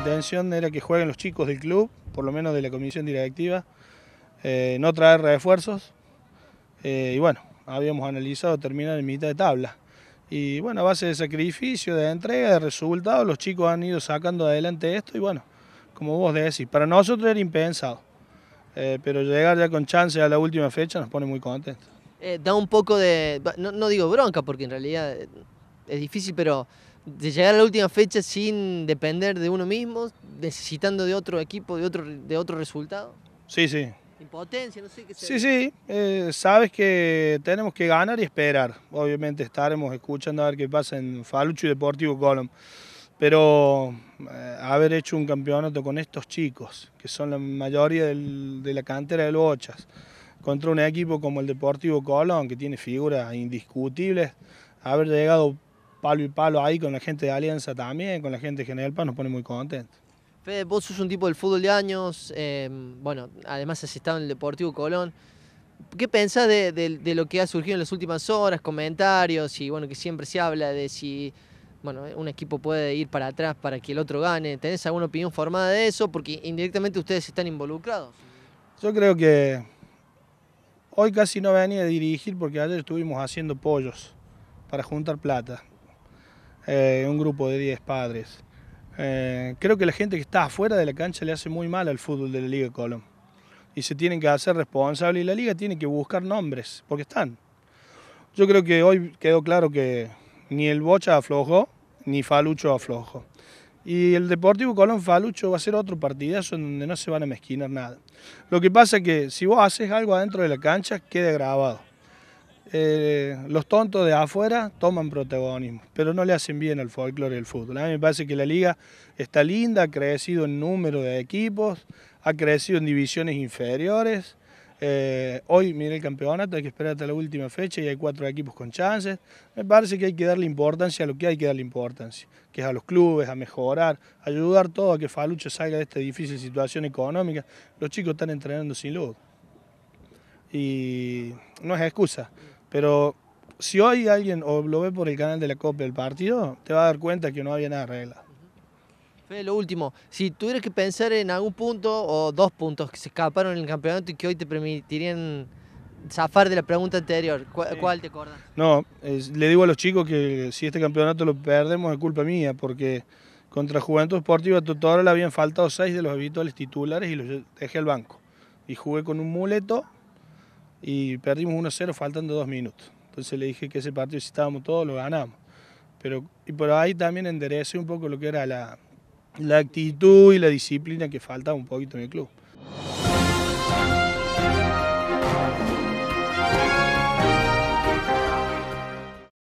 intención era que jueguen los chicos del club, por lo menos de la comisión directiva, eh, no traer refuerzos. Eh, y bueno, habíamos analizado terminar en mitad de tabla. Y bueno, a base de sacrificio, de entrega, de resultados, los chicos han ido sacando adelante esto y bueno, como vos decís, para nosotros era impensado. Eh, pero llegar ya con chance a la última fecha nos pone muy contentos. da un poco de, no digo bronca, porque en realidad es difícil, pero de llegar a la última fecha sin depender de uno mismo, necesitando de otro equipo, de otro, de otro resultado? Sí, sí. Impotencia, no sé qué Sí, sí, eh, sabes que tenemos que ganar y esperar. Obviamente estaremos escuchando a ver qué pasa en Falucho y Deportivo Colón. Pero eh, haber hecho un campeonato con estos chicos, que son la mayoría del, de la cantera de Bochas, contra un equipo como el Deportivo Colón, que tiene figuras indiscutibles, haber llegado palo y palo ahí con la gente de Alianza también, con la gente de General Paz, nos pone muy contentos. Fede, vos sos un tipo del fútbol de años, em, bueno, además has estado en el Deportivo Colón. ¿Qué pensás de, lo que ha surgido en las últimas horas, comentarios y bueno, que siempre se habla de si bueno, un equipo puede ir para atrás para que el otro gane? ¿Tenés alguna opinión formada de eso? Porque indirectamente ustedes están involucrados. Yo creo que hoy casi no venía a dirigir porque ayer estuvimos haciendo pollos para juntar plata. Eh, un grupo de 10 padres. Eh, creo que la gente que está afuera de la cancha le hace muy mal al fútbol de la Liga Colón. Y se tienen que hacer responsables y la Liga tiene que buscar nombres, porque están. Yo creo que hoy quedó claro que ni el Bocha aflojó, ni Falucho aflojó. Y el Deportivo Colón Falucho va a ser otro partidazo donde no se van a mezquinar nada. Lo que pasa es que si vos haces algo adentro de la cancha, queda grabado. Eh, los tontos de afuera toman protagonismo, pero no le hacen bien al folclore del fútbol. A mí me parece que la liga está linda, ha crecido en número de equipos, ha crecido en divisiones inferiores. Eh, hoy, mire el campeonato, hay que esperar hasta la última fecha y hay cuatro equipos con chances. Me parece que hay que darle importancia a lo que hay que darle importancia, que es a los clubes, a mejorar, ayudar todo a que Falucho salga de esta difícil situación económica. Los chicos están entrenando sin luz y no es excusa. Pero si hoy alguien o lo ve por el canal de la Copa del partido, te va a dar cuenta que no había nada de regla. Fede, lo último, si tuvieras que pensar en algún punto o dos puntos que se escaparon en el campeonato y que hoy te permitirían zafar de la pregunta anterior, ¿cuál, te acordás? No, le digo a los chicos que si este campeonato lo perdemos es culpa mía, porque contra Juventud Esportiva todavía le habían faltado seis de los habituales titulares y los dejé al banco. Y jugué con un muleto y perdimos 1-0 faltando dos minutos. Entonces le dije que ese partido si estábamos todos lo ganamos. Pero, y por ahí también enderecé un poco lo que era la, la actitud y la disciplina que faltaba un poquito en el club.